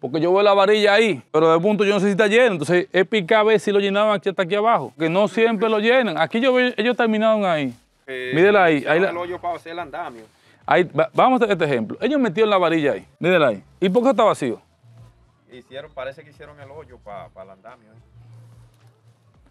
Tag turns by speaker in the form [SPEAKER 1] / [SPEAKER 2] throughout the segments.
[SPEAKER 1] Porque yo veo la varilla ahí, pero de punto yo no sé si está lleno. Entonces he picado a ver si lo llenaban hasta aquí abajo. Que no siempre lo llenan. Aquí yo veo, ellos terminaron ahí. Eh, ahí. ahí el hoyo para
[SPEAKER 2] hacer el andamio.
[SPEAKER 1] Ahí, vamos a este ejemplo. Ellos metieron la varilla ahí. Mírenla ahí. ¿Y por qué está vacío?
[SPEAKER 2] Hicieron, parece que hicieron el hoyo para el andamio. ¿eh?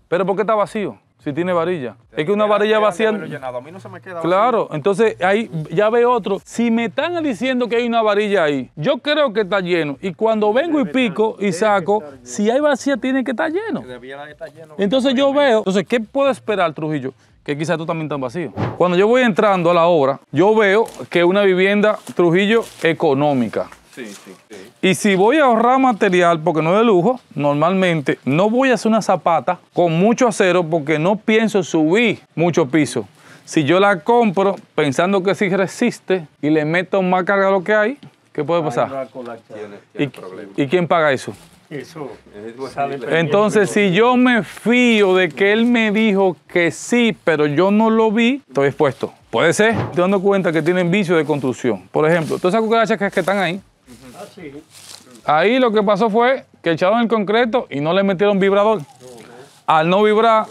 [SPEAKER 1] ¿Pero por qué está vacío? si tiene varilla. Es que una varilla vacía. A no se me claro, entonces ahí ya ve otro. Si me están diciendo que hay una varilla ahí, yo creo que está lleno. Y cuando vengo y pico y saco, si hay vacía, tiene que estar lleno. Entonces yo veo, entonces, ¿qué puedo esperar, Trujillo? Que quizás tú también estás vacío. Cuando yo voy entrando a la obra, yo veo que una vivienda Trujillo económica. Sí, sí, sí. Y si voy a ahorrar material porque no es de lujo, normalmente no voy a hacer una zapata con mucho acero porque no pienso subir mucho piso. Si yo la compro pensando que sí resiste y le meto más carga a lo que hay, ¿qué puede pasar? ¿Y, quién paga eso?
[SPEAKER 2] Eso Entonces, si
[SPEAKER 1] yo me fío de que él me dijo que sí, pero yo no lo vi, estoy expuesto. Puede ser, te dando cuenta que tienen vicio de construcción. Por ejemplo, todas esas cucarachas que están ahí, Ah, Ahí lo que pasó fue que echaron el concreto y no le metieron vibrador. Al no vibrar.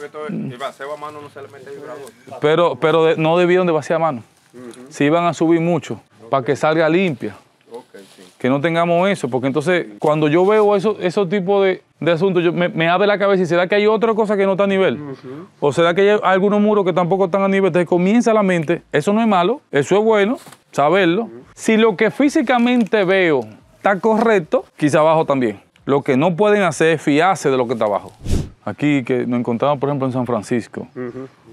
[SPEAKER 1] Pero, pero no debieron de vaciar mano. Si iban a subir mucho para que salga limpia. Que no tengamos eso, porque entonces cuando yo veo eso, esos tipos de, de asunto, yo, me, me, abre la cabeza y será que hay otra cosa que no está a nivel. O se O será que hay algunos muros que tampoco están a nivel. Entonces comienza la mente, eso no es malo, eso es bueno, saberlo. Si lo que físicamente veo está correcto, quizá abajo también. Lo que no pueden hacer es fiarse de lo que está abajo. Aquí que nos encontramos, por ejemplo, en San Francisco.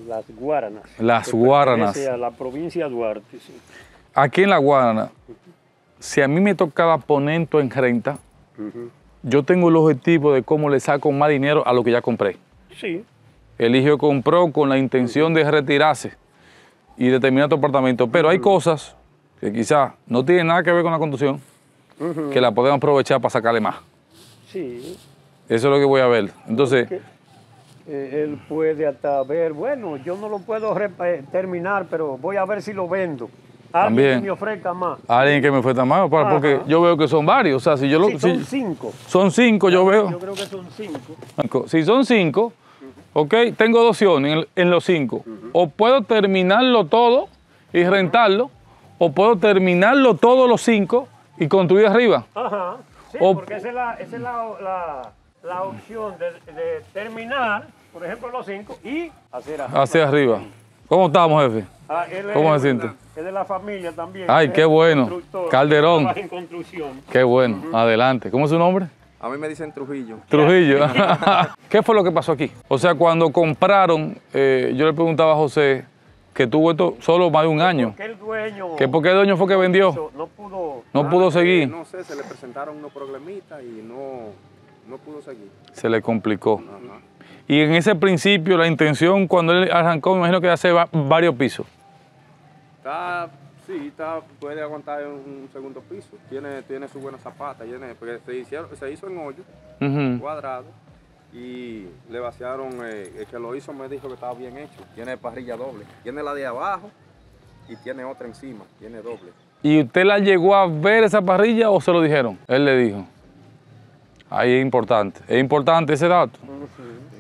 [SPEAKER 2] Las Guaranas.
[SPEAKER 1] Las Guaranas.
[SPEAKER 2] la provincia de
[SPEAKER 1] Duarte. Aquí en La Guarana, si a mí me tocaba poner en renta, yo tengo el objetivo de cómo le saco más dinero a lo que ya compré. Sí. El hijo compró con la intención de retirarse y determinar terminar tu apartamento. Pero hay cosas que quizás no tienen nada que ver con la conducción, que la podemos aprovechar para sacarle más. Sí. Eso es lo que voy a ver. Entonces...
[SPEAKER 2] Eh, él puede hasta ver, bueno, yo no lo puedo eh, terminar, pero voy a ver si lo
[SPEAKER 1] vendo. También. Alguien que me
[SPEAKER 2] ofrezca más.
[SPEAKER 1] Alguien que me ofrezca más, porque yo veo que son varios. O sea, si yo son cinco. Son cinco, yo, veo. Yo creo que son cinco. Si son cinco, ok, tengo dos opciones en, los cinco. O puedo terminarlo todo y rentarlo, o puedo terminarlo todos los cinco y construir arriba.
[SPEAKER 2] Ajá. Sí, porque esa es la, es la, la, opción de, terminar, por ejemplo, los cinco y Hacia
[SPEAKER 1] arriba. ¿Cómo estamos, jefe? Ah, ¿Cómo se siente?
[SPEAKER 2] Es de la familia también. Ay, qué bueno. Calderón. En construcción.
[SPEAKER 1] Qué bueno. Adelante. ¿Cómo es su nombre?
[SPEAKER 2] A mí me dicen Trujillo. Trujillo.
[SPEAKER 1] ¿Qué fue lo que pasó aquí? O sea, cuando compraron, eh, yo le preguntaba a José que tuvo esto solo más de un año. ¿Por qué el dueño? ¿Qué ¿Por qué dueño fue que vendió? No pudo. No pudo seguir. No
[SPEAKER 2] sé, se le presentaron unos problemitas y no, no pudo seguir.
[SPEAKER 1] Se le complicó. Y en ese principio, la intención cuando él arrancó, me imagino que hace varios pisos.
[SPEAKER 2] Está, sí, está, puede aguantar un segundo piso. Tiene, tiene su buena zapata, porque se, hizo en hoyo, cuadrado, y le vaciaron. Eh, el que lo hizo me dijo que estaba bien hecho. Tiene parrilla doble. Tiene la de abajo y tiene
[SPEAKER 1] otra encima, tiene doble. ¿Y usted la llegó a ver esa parrilla o se lo dijeron? Él le dijo. Ahí es importante. Es importante ese dato.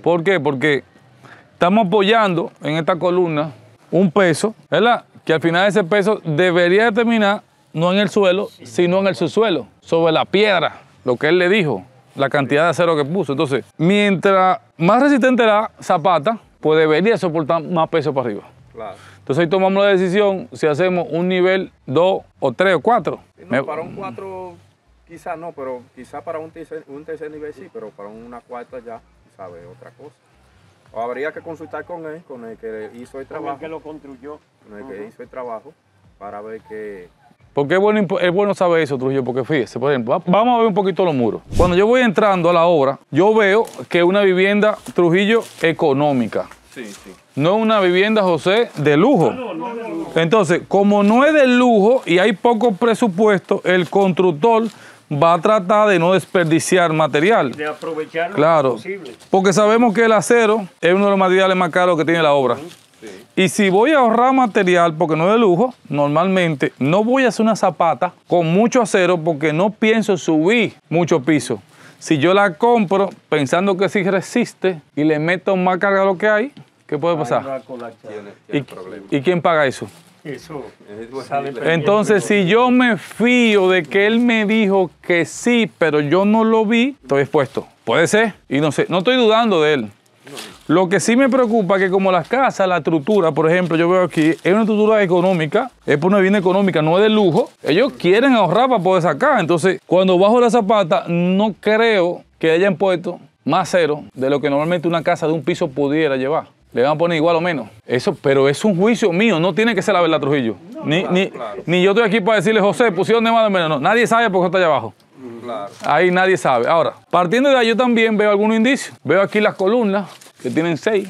[SPEAKER 1] ¿Por qué? Porque estamos apoyando en esta columna un peso, ¿verdad? Que al final ese peso debería terminar no en el suelo, sino en el subsuelo, sobre la piedra, lo que él le dijo, la cantidad de acero que puso. Entonces, mientras más resistente la zapata, pues debería soportar más peso para arriba. Claro. Entonces ahí tomamos la decisión si hacemos un nivel 2 o 3 o 4. No, Para un
[SPEAKER 2] 4 quizás no, pero quizás para un un tercer nivel sí, pero para una cuarta ya sabe otra cosa. habría que consultar con él, con el que hizo el trabajo. Con el que lo construyó. Con el que hizo el trabajo, para ver qué...
[SPEAKER 1] Porque es bueno, es bueno saber eso, Trujillo, porque fíjese, por ejemplo, vamos a ver un poquito los muros. Cuando yo voy entrando a la obra, yo veo que una vivienda Trujillo económica. Sí, sí. No es una vivienda, José, de lujo. Entonces, como no es de lujo y hay poco presupuesto, el constructor va a tratar de no desperdiciar material. De aprovechar claro, posible. Porque sabemos que el acero es uno de los materiales más caros que tiene la obra. Y si voy a ahorrar material, porque no es de lujo, normalmente no voy a hacer una zapata con mucho acero porque no pienso subir mucho piso. Si yo la compro pensando que sí resiste y le meto más carga a lo que hay, ¿qué puede pasar? ¿Y quién paga eso?
[SPEAKER 2] Eso Entonces, si
[SPEAKER 1] yo me fío de que él me dijo que sí, pero yo no lo vi, estoy expuesto. Puede ser. Y no sé, no estoy dudando de él. Lo que sí me preocupa es que como las casas, la estructura, por ejemplo, yo veo aquí, es una estructura económica, es por una vivienda económica, no es de lujo. Ellos quieren ahorrar para poder sacar. Entonces, cuando bajo la zapata, no creo que hayan puesto más cero de lo que normalmente una casa de un piso pudiera llevar le van a poner igual o menos. Eso, pero es un juicio mío, no tiene que ser la verdad Trujillo. ni, ni, yo estoy aquí para decirle, José, pusieron de más o menos. nadie sabe por qué está allá abajo. Mm, ahí nadie sabe. Ahora, partiendo de ahí, yo también veo algunos indicios. Veo aquí las columnas, que tienen seis.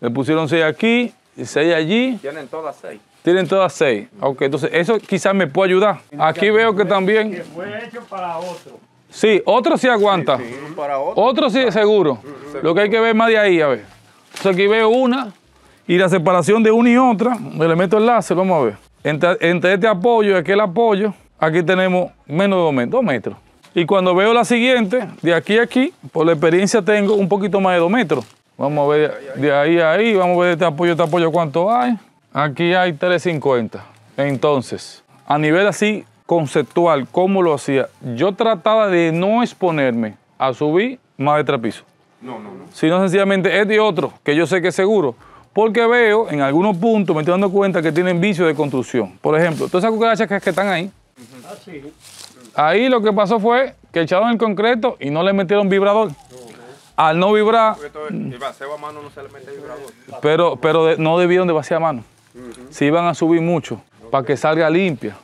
[SPEAKER 1] Le pusieron seis aquí, y seis allí. Tienen todas seis. Tienen todas seis. Ok, entonces eso quizás me puede ayudar. Aquí veo que también... Que
[SPEAKER 2] fue hecho para otro.
[SPEAKER 1] Sí, otro sí aguanta. Sí, Para otro. otro sí, seguro. Mm, mm, Lo que hay que ver más de ahí, a ver. Entonces aquí veo una y la separación de una y otra, me le meto el láser, vamos a ver. Entre, este apoyo y aquel apoyo, aquí tenemos menos de dos metros, Y cuando veo la siguiente, de aquí a aquí, por la experiencia tengo un poquito más de 2 metros. Vamos a ver de ahí a ahí, vamos a ver este apoyo, este apoyo cuánto hay. Aquí hay 350. Entonces, a nivel así conceptual, ¿cómo lo hacía? Yo trataba de no exponerme a subir más de tres pisos. No, no, no. Sino sencillamente este de otro, que yo sé que es seguro. Porque veo en algunos puntos, me estoy dando cuenta que tienen vicios de construcción. Por ejemplo, todas esas cucarachas que, están ahí. ah, sí. Ahí lo que pasó fue que echaron el concreto y no le metieron vibrador. al no vibrar. Pero, pero no debieron de vaciar mano. si iban a subir mucho para que salga limpia.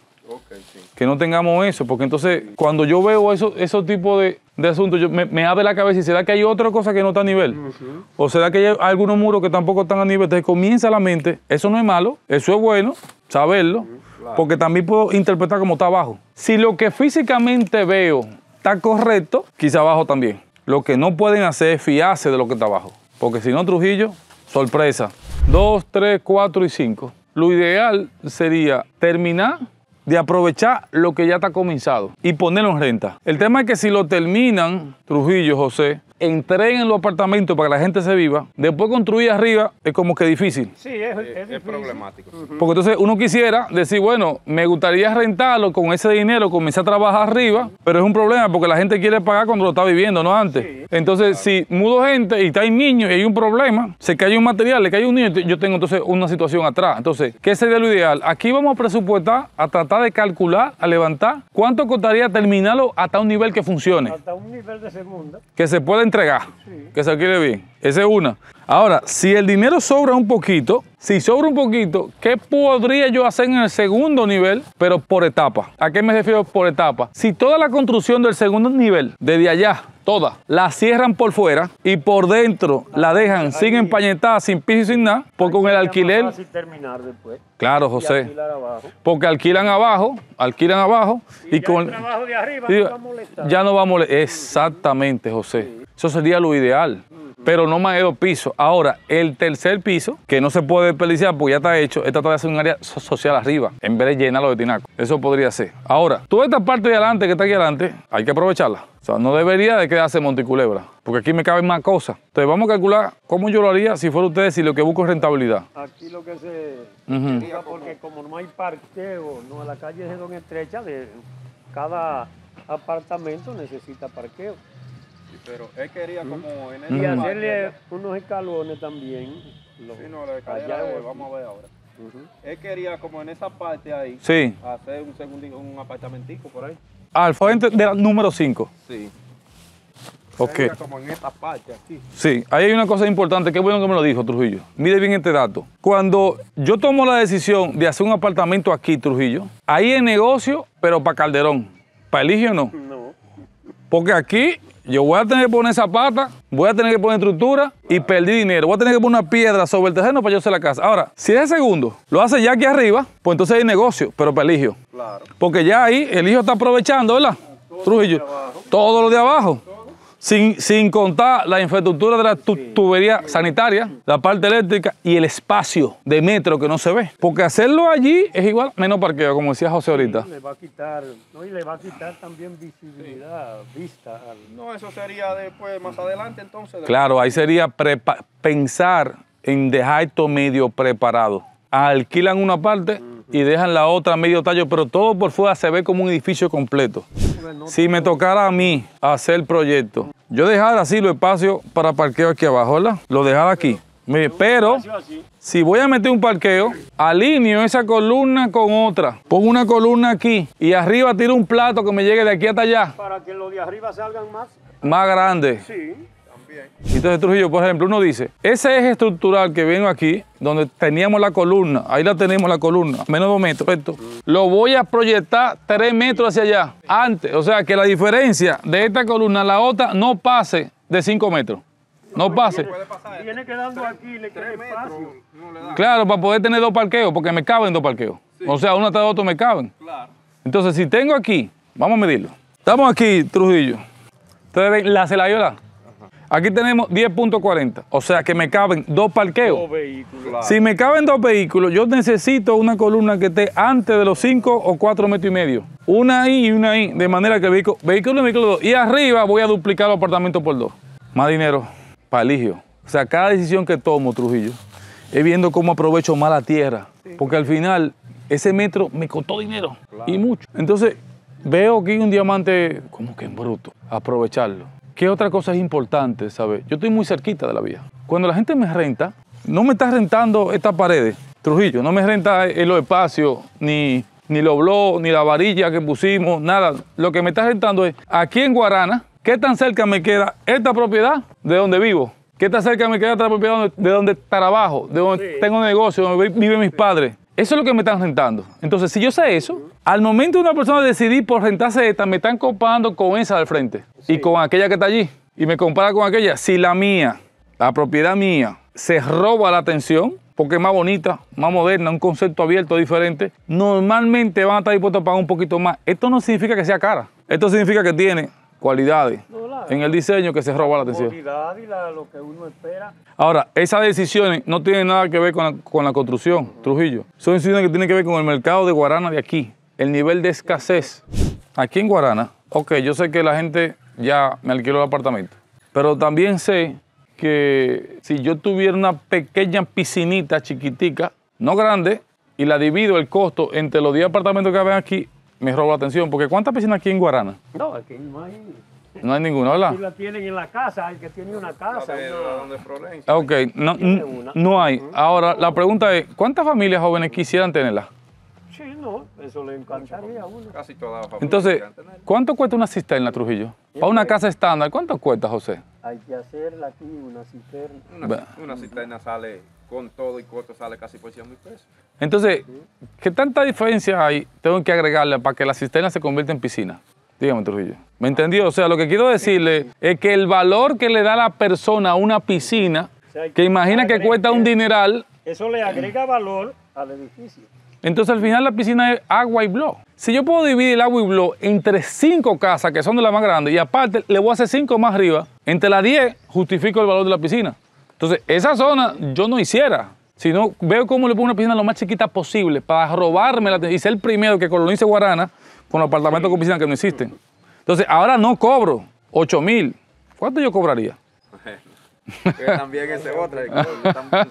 [SPEAKER 1] sí. Que no tengamos eso, porque entonces cuando yo veo esos eso tipos de, de asunto, yo, me, abre la cabeza y será que hay otra cosa que no está a nivel. O será que hay algunos muros que tampoco están a nivel. Entonces comienza la mente, eso no es malo, eso es bueno, saberlo, porque también puedo interpretar como está abajo. Si lo que físicamente veo está correcto, quizá abajo también. Lo que no pueden hacer es fiarse de lo que está abajo, porque si no, Trujillo, sorpresa. dos tres cuatro y cinco Lo ideal sería terminar de aprovechar lo que ya está comenzado y ponerlo en renta. El tema es que si lo terminan, Trujillo, José, entreguen los apartamentos para que la gente se viva, después construir arriba es como que difícil.
[SPEAKER 2] Sí, es, eh, problemático.
[SPEAKER 1] Porque entonces uno quisiera decir, bueno, me gustaría rentarlo con ese dinero, comenzar a trabajar arriba, pero es un problema porque la gente quiere pagar cuando lo está viviendo, no antes. entonces, si mudo gente y está en niño y hay un problema, se cae un material, le cae un niño, yo tengo entonces una situación atrás. Entonces, ¿qué sería lo ideal? Aquí vamos a presupuestar, a tratar de calcular, a levantar, cuánto costaría terminarlo hasta un nivel que funcione. Hasta
[SPEAKER 2] un nivel de segundo.
[SPEAKER 1] Que se pueda entregar, que se alquile bien. Esa es una. Ahora, si el dinero sobra un poquito, si sobra un poquito, ¿qué podría yo hacer en el segundo nivel, pero por etapa? ¿A qué me refiero por etapa? Si toda la construcción del segundo nivel, desde allá, toda, la cierran por fuera y por dentro la dejan sin empañetada, sin piso y sin nada, pues con el alquiler... Claro, José. Porque alquilan abajo, alquilan abajo y, con... El Ya no va a molestar. Exactamente, José. Eso sería lo ideal. Pero no más de dos pisos. Ahora, el tercer piso, que no se puede desperdiciar porque ya está hecho, esta todavía es un área social arriba, en vez de llenarlo de tinaco. Eso podría ser. Ahora, toda esta parte de adelante que está aquí adelante, hay que aprovecharla. O sea, no debería de quedarse Monticulebra, porque aquí me caben más cosas. Entonces, vamos a calcular cómo yo lo haría si fuera ustedes y lo que busco es rentabilidad.
[SPEAKER 2] Aquí lo que se... Uh Porque como no hay parqueo, no, la calle es don estrecha, de cada apartamento necesita parqueo pero él quería mm. como en el Y hacerle unos escalones también. sí, no, la escalera, allá, eh, vamos a ver ahora. Él quería como en esa parte ahí sí. hacer un segundito, un apartamentico por ahí.
[SPEAKER 1] Al ah, frente del número 5. Sí. Ok. Como
[SPEAKER 2] en esta parte aquí.
[SPEAKER 1] Sí, ahí hay una cosa importante, qué bueno que me lo dijo Trujillo. Mire bien este dato. Cuando yo tomo la decisión de hacer un apartamento aquí, Trujillo, ahí es negocio, pero para Calderón. ¿Para Eligio no? No. Porque aquí yo voy a tener que poner zapata, voy a tener que poner estructura y perdí dinero. Voy a tener que poner una piedra sobre el terreno para yo hacer la casa. Ahora, si ese segundo lo hace ya aquí arriba, pues entonces hay negocio, pero para Claro. Porque ya ahí el hijo está aprovechando, ¿verdad? Trujillo. Todo lo de abajo. Sin, contar la infraestructura de la tubería sanitaria, la parte eléctrica y el espacio de metro que no se ve. Porque hacerlo allí es igual menos parqueo, como decía José ahorita. Le
[SPEAKER 2] va a quitar, no, y le va a quitar también visibilidad, vista. No, eso sería después, más adelante entonces. Claro,
[SPEAKER 1] ahí sería pensar en dejar esto medio preparado. Alquilan una parte y dejan la otra medio tallo, pero todo por fuera se ve como un edificio completo. Si me tocara a mí hacer el proyecto, yo dejara así los espacios para parqueo aquí abajo, ¿verdad? Lo dejara aquí. Pero si voy a meter un parqueo, alineo esa columna con otra. Pongo una columna aquí y arriba tiro un plato que me llegue de aquí hasta allá.
[SPEAKER 2] Para que los de arriba
[SPEAKER 1] salgan más. Más grandes. Entonces Trujillo, por ejemplo, uno dice, ese eje estructural que vengo aquí, donde teníamos la columna, ahí la tenemos la columna, menos dos metros, esto lo voy a proyectar tres metros hacia allá, antes, o sea que la diferencia de esta columna a la otra no pase de cinco metros. No pase. Viene
[SPEAKER 2] quedando aquí, le queda espacio.
[SPEAKER 1] Claro, para poder tener dos parqueos, porque me caben dos parqueos. O sea, uno tras otro me caben. Entonces, si tengo aquí, vamos a medirlo. Estamos aquí, Trujillo. Ustedes ven la celayola. Aquí tenemos 10.40, o sea que me caben dos parqueos. Dos vehículos. Si me caben dos vehículos, yo necesito una columna que esté antes de los 5 o 4 metros y medio. Una ahí y una ahí, de manera que el vehículo, vehículo y vehículo Y arriba voy a duplicar los apartamentos por dos. Más dinero para O sea, cada decisión que tomo, Trujillo, es viendo cómo aprovecho más la tierra. Porque al final, ese metro me costó dinero y mucho. Entonces, veo aquí un diamante como que en bruto, aprovecharlo. ¿Qué otra cosa es importante saber? Yo estoy muy cerquita de la vía. Cuando la gente me renta, no me está rentando estas paredes, Trujillo, no me renta los espacios, ni, ni los blogs, ni la varilla que pusimos, nada. Lo que me está rentando es aquí en Guarana, ¿qué tan cerca me queda esta propiedad de donde vivo? ¿Qué tan cerca me queda esta propiedad de donde trabajo, de donde tengo negocio, donde viven mis padres? Eso es lo que me están rentando. Entonces, si yo sé eso, al momento de una persona decidir por rentarse esta, me están comparando con esa del frente y con aquella que está allí. Y me compara con aquella. Si la mía, la propiedad mía, se roba la atención, porque es más bonita, más moderna, un concepto abierto, diferente, normalmente van a estar dispuestos a pagar un poquito más. Esto no significa que sea cara. Esto significa que tiene cualidades, en el diseño que se roba la atención. Y
[SPEAKER 2] lo que uno
[SPEAKER 1] espera. Ahora, esas decisiones no tienen nada que ver con la, construcción, Trujillo. Son decisiones que tienen que ver con el mercado de Guarana de aquí, el nivel de escasez. Aquí en Guarana, ok, yo sé que la gente ya me alquiló el apartamento, pero también sé que si yo tuviera una pequeña piscinita chiquitica, no grande, y la divido el costo entre los 10 apartamentos que ven aquí, me roba la atención, porque ¿cuántas piscinas aquí en Guarana?
[SPEAKER 2] No, aquí no hay.
[SPEAKER 1] No hay ninguna, ¿verdad? Si la
[SPEAKER 2] tienen en la casa, el que tiene una casa.
[SPEAKER 1] Ok, no, no hay. Ahora, la pregunta es, ¿cuántas familias jóvenes quisieran tenerla?
[SPEAKER 2] Sí, no, eso le encantaría a uno. Casi toda la familias. Entonces,
[SPEAKER 1] ¿cuánto cuesta una cisterna, Trujillo? Para una pues. casa estándar, ¿cuánto cuesta, José?
[SPEAKER 2] Hay que hacerla aquí, una cisterna. Una, cisterna sale con todo y costo, sale casi por 100 mil pesos.
[SPEAKER 1] Entonces, ¿qué tanta diferencia hay tengo que agregarle para que la cisterna se convierta en piscina? Dígame, Trujillo. ¿Me entendió? O sea, lo que quiero decirle es que el valor que le da la persona a una piscina, que imagina que cuesta un dineral...
[SPEAKER 2] Eso le agrega valor al edificio.
[SPEAKER 1] Entonces, al final, la piscina es agua y blog. Si yo puedo dividir el agua y blog entre cinco casas, que son de las más grandes, y aparte le voy a hacer cinco más arriba, entre las diez justifico el valor de la piscina. Entonces, esa zona yo no hiciera sino veo cómo le pongo una piscina lo más chiquita posible para robarme la y ser el primero que colonice Guarana con los apartamentos con piscina que no existen. Entonces, ahora no cobro 8 mil. ¿Cuánto yo cobraría? también ese otro,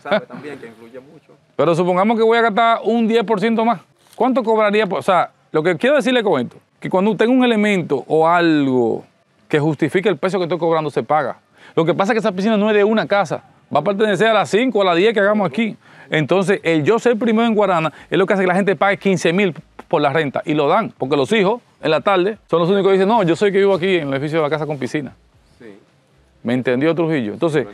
[SPEAKER 1] sabes también que influye mucho. Pero supongamos que voy a gastar un 10% más. ¿Cuánto cobraría? O sea, lo que quiero decirle con esto, que cuando tengo un elemento o algo que justifique el peso que estoy cobrando, se paga. Lo que pasa es que esa piscina no es de una casa, va a pertenecer a las 5 o a las 10 que hagamos aquí. Entonces, el yo ser primero en Guarana es lo que hace que la gente pague 15 mil por la renta y lo dan, porque los hijos en la tarde son los únicos que dicen, no, yo soy que vivo aquí en el edificio de la casa con piscina. Sí. ¿Me entendió Trujillo? Entonces,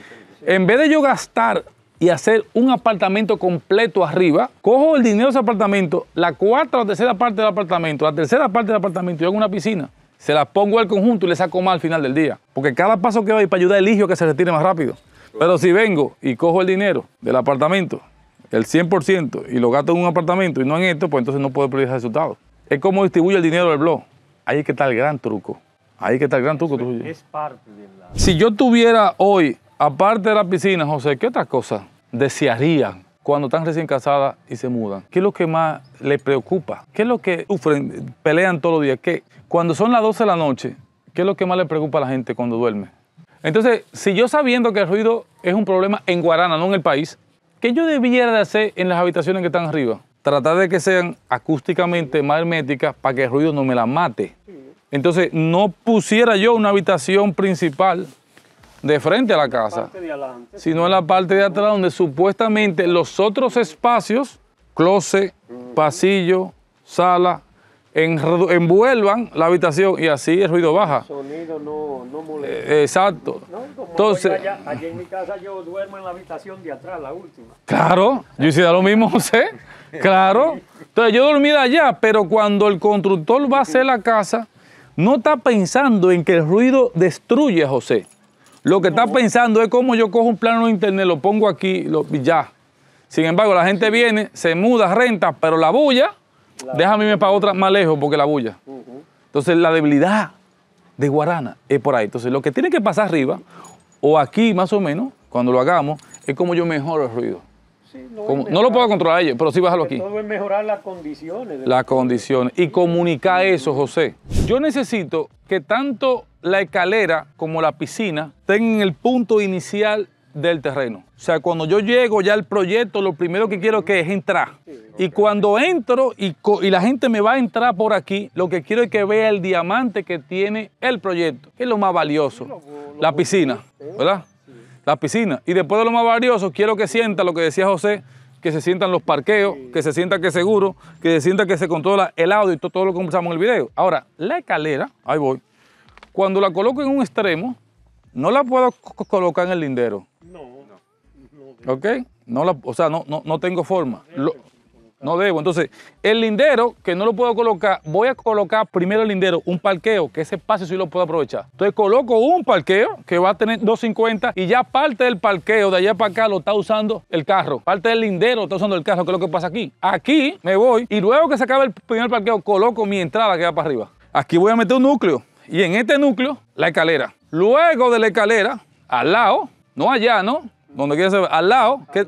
[SPEAKER 1] en vez de yo gastar y hacer un apartamento completo arriba, cojo el dinero de ese apartamento, la cuarta o tercera parte del apartamento, la tercera parte del apartamento, yo hago una piscina, se la pongo al conjunto y le saco más al final del día. Porque cada paso que doy para ayudar al hijo que se retire más rápido. Pero si vengo y cojo el dinero del apartamento, el 100%, y lo gasto en un apartamento y no en esto, pues entonces no puedo pedir resultados. Es como distribuye el dinero del blog. Ahí es que está el gran truco. Ahí es que está el gran truco. Es parte de la... Si yo tuviera hoy, aparte de la piscina, José, ¿qué otras cosas desearían cuando están recién casadas y se mudan? ¿Qué es lo que más les preocupa? ¿Qué es lo que sufren, pelean todos los días? ¿Qué? Cuando son las 12 de la noche, ¿qué es lo que más le preocupa a la gente cuando duerme? Entonces, si yo sabiendo que el ruido es un problema en Guarana, no en el país, ¿qué yo debiera de hacer en las habitaciones que están arriba? Tratar de que sean acústicamente más herméticas para que el ruido no me la mate. Entonces, no pusiera yo una habitación principal de frente a la casa, sino en la parte de atrás donde supuestamente los otros espacios, closet, mm. pasillo, sala, envuelvan la habitación y así el ruido baja. El sonido
[SPEAKER 2] no, molesta.
[SPEAKER 1] Eh, exacto. Entonces,
[SPEAKER 2] allá, en mi casa yo duermo en la habitación de atrás, la última.
[SPEAKER 1] Claro, yo hiciera lo mismo, José. Claro. Entonces yo dormí allá, pero cuando el constructor va a hacer la casa, no está pensando en que el ruido destruye José. Lo que está pensando es cómo yo cojo un plano de internet, lo pongo aquí y ya. Sin embargo, la gente viene, se muda, renta, pero la bulla Déjame irme para otra más lejos porque la bulla. Entonces la debilidad de Guarana es por ahí. Entonces lo que tiene que pasar arriba o aquí más o menos, cuando lo hagamos, es como yo mejoro el ruido. no, lo puedo controlar yo, pero sí bájalo aquí. Todo
[SPEAKER 2] es mejorar las condiciones. Las
[SPEAKER 1] condiciones. Y comunicar eso, José. Yo necesito que tanto la escalera como la piscina tengan el punto inicial del terreno. O sea, cuando yo llego ya al proyecto, lo primero que quiero que es entrar. Y cuando entro y, la gente me va a entrar por aquí, lo que quiero es que vea el diamante que tiene el proyecto, que es lo más valioso, la piscina, ¿eh? ¿verdad? La piscina. Y después de lo más valioso, quiero que sienta lo que decía José, que se sientan los parqueos, que se sienta que es seguro, que se sienta que se controla el audio y todo, todo lo que conversamos en el video. Ahora, la escalera, ahí voy, cuando la coloco en un extremo, no la puedo colocar en el lindero. ¿Ok? No la, o sea, no, no, no tengo forma. no debo. Entonces, el lindero, que no lo puedo colocar, voy a colocar primero el lindero, un parqueo, que ese espacio sí lo puedo aprovechar. Entonces, coloco un parqueo que va a tener 250 y ya parte del parqueo de allá para acá lo está usando el carro. Parte del lindero está usando el carro, que es lo que pasa aquí. Aquí me voy y luego que se acabe el primer parqueo, coloco mi entrada que va para arriba. Aquí voy a meter un núcleo y en este núcleo, la escalera. Luego de la escalera, al lado, no allá, ¿no? Donde quiera Al lado, que,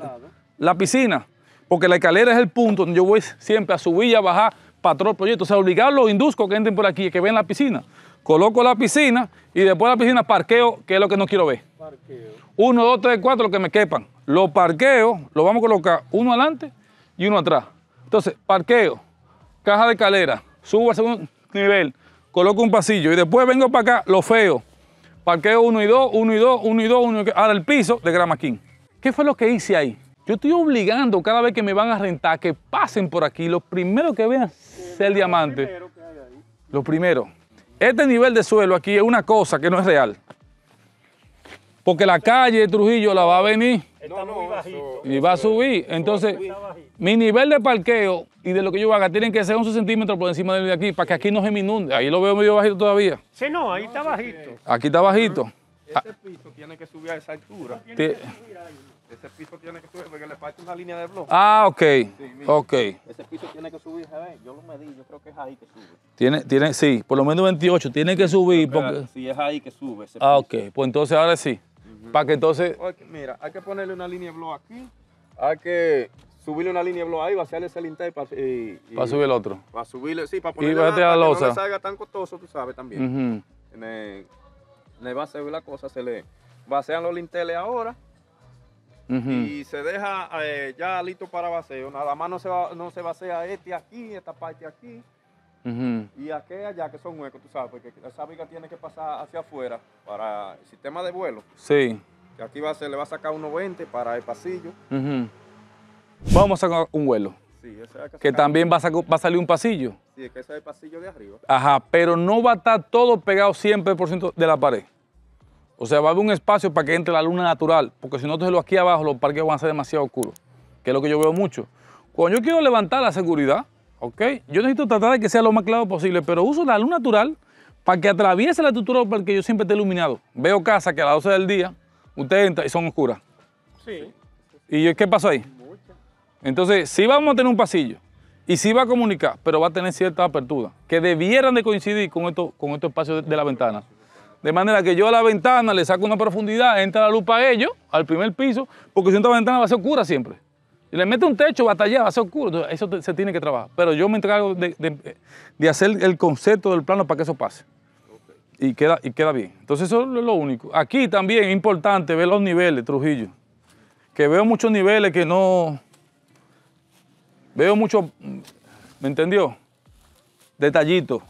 [SPEAKER 1] la piscina. Porque la escalera es el punto donde yo voy siempre a subir y a bajar para todo proyecto. O sea, obligar a los que entren por aquí, que vean la piscina. Coloco la piscina y después la piscina parqueo, que es lo que no quiero ver. Uno, dos, tres, cuatro, lo que me quepan. lo parqueo lo vamos a colocar uno adelante y uno atrás. Entonces, parqueo, caja de escalera, subo al segundo nivel, coloco un pasillo y después vengo para acá, lo feo Parqueo 1 y 2, 1 y 2, 1 y 2, 1 y 2. Ahora el piso de Grama King. ¿Qué fue lo que hice ahí? Yo estoy obligando cada vez que me van a rentar que pasen por aquí. Lo primero que vean es el diamante. Lo primero. Este nivel de suelo aquí es una cosa que no es real. Porque la calle de Trujillo la va a venir. y va a subir. Entonces, mi nivel de parqueo y de lo que yo haga tienen que ser 11 centímetros por encima de aquí para que aquí no se me inunde. Ahí lo veo medio bajito todavía.
[SPEAKER 2] Sí, no, ahí está bajito.
[SPEAKER 1] Aquí está bajito. Ese ah.
[SPEAKER 2] piso tiene que subir a esa altura. Tiene que subir ahí. Ese piso tiene que subir porque le falta una línea
[SPEAKER 1] de blo Ah, ok. Sí, ok. Ese
[SPEAKER 2] piso tiene que subir, a ver, yo lo medí, yo creo que es ahí que sube.
[SPEAKER 1] Tiene, tiene, sí, por lo menos 28, tiene que subir. Porque...
[SPEAKER 2] Si es ahí que sube ese Ah, ok,
[SPEAKER 1] pues entonces ahora sí. Para que entonces...
[SPEAKER 2] mira, hay que ponerle una línea de blo aquí, hay que subirle una línea blow ahí, vaciarle ese lintel para, y, para subir otro. Para subirle, sí, para ponerle y la, para que no salga tan costoso, tú sabes también. Le va a el, en la cosa, se le vacean los linteles ahora y se deja eh, ya listo para vaceo. Nada más no se, va, no se este aquí, esta parte aquí. Y aquí allá que son huecos, tú sabes, porque esa viga tiene que pasar hacia afuera para el sistema de vuelo. Sí. Que aquí va a le va a sacar unos 20 para el pasillo.
[SPEAKER 1] Vamos a sacar un vuelo.
[SPEAKER 2] Sí, ese es que, también va a,
[SPEAKER 1] salir un pasillo.
[SPEAKER 2] Sí, es que ese es el pasillo de arriba.
[SPEAKER 1] Ajá, pero no va a estar todo pegado 100% de la pared. O sea, va a haber un espacio para que entre la luna natural, porque si no, entonces aquí abajo los parques van a ser demasiado oscuros, que es lo que yo veo mucho. Cuando yo quiero levantar la seguridad, ¿ok? Yo necesito tratar de que sea lo más claro posible, pero uso la luz natural para que atraviese la estructura para que yo siempre esté iluminado. Veo casas que a las 12 del día, usted entra y son oscuras. Sí. ¿Y qué pasó ahí? Entonces, sí vamos a tener un pasillo y sí va a comunicar, pero va a tener cierta apertura, que debieran de coincidir con estos con espacios de, la ventana. De manera que yo a la ventana le saco una profundidad, entra la luz para ellos, al primer piso, porque si no, la ventana va a ser oscura siempre. Y le mete un techo, va a va a ser oscuro. eso se tiene que trabajar. Pero yo me encargo de, hacer el concepto del plano para que eso pase. Y queda, y queda bien. Entonces, eso es lo único. Aquí también es importante ver los niveles, Trujillo. Que veo muchos niveles que no Veo mucho, ¿me entendió? Detallitos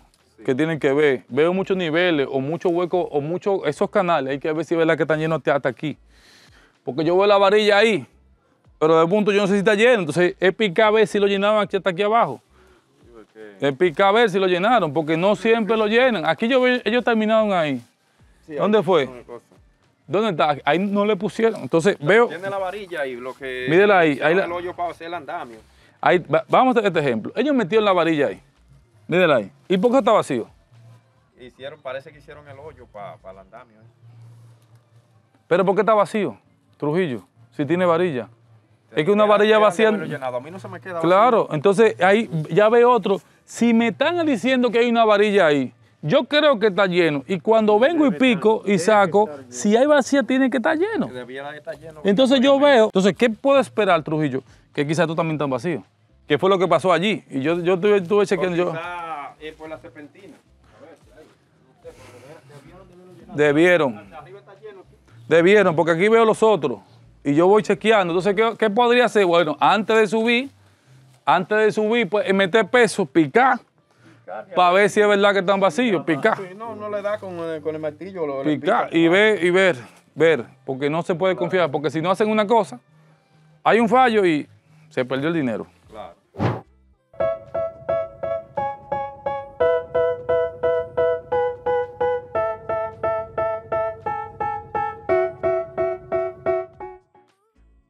[SPEAKER 1] que tienen que ver. Veo muchos niveles o muchos huecos o muchos, esos canales, hay que ver si es verdad que están llenos hasta aquí. Porque yo veo la varilla ahí, pero de punto yo no sé si está lleno, entonces es picar a ver si lo llenaron aquí hasta aquí abajo. Es picar a ver si lo llenaron, porque no siempre lo llenan. Aquí yo veo, ellos terminaron ahí. ¿Dónde fue? ¿Dónde está? Ahí no le pusieron. Entonces veo. Tiene
[SPEAKER 2] la varilla ahí, lo que. Mídela ahí. el hoyo para hacer el andamio
[SPEAKER 1] vamos a este ejemplo. Ellos metieron la varilla ahí. mírenla ahí. ¿Y por qué está vacío?
[SPEAKER 2] Hicieron, parece que hicieron el hoyo para el
[SPEAKER 1] andamio. Eh. Pero ¿por qué está vacío, Trujillo? Si tiene varilla. Es que una varilla vacía. se me queda claro, entonces ahí ya ve otro. Si me están diciendo que hay una varilla ahí, yo creo que está lleno. Y cuando vengo y pico y saco, si hay vacía, tiene que estar lleno. Estar lleno entonces yo veo. Entonces, ¿qué puedo esperar, Trujillo? que quizás tú también estás vacío. ¿Qué fue lo que pasó allí? Y yo, yo estuve, chequeando yo. Eh, debieron, debieron, porque aquí veo los otros. Y yo voy chequeando. Entonces, ¿qué, podría hacer? Bueno, antes de subir, antes de subir, pues eh, meter peso, picar. para ver si es verdad que están vacíos, picar.
[SPEAKER 2] no, no le da con, eh, el martillo. picar
[SPEAKER 1] y ver, y ver, ver, porque no se puede confiar, porque si no hacen una cosa, hay un fallo y se perdió el dinero.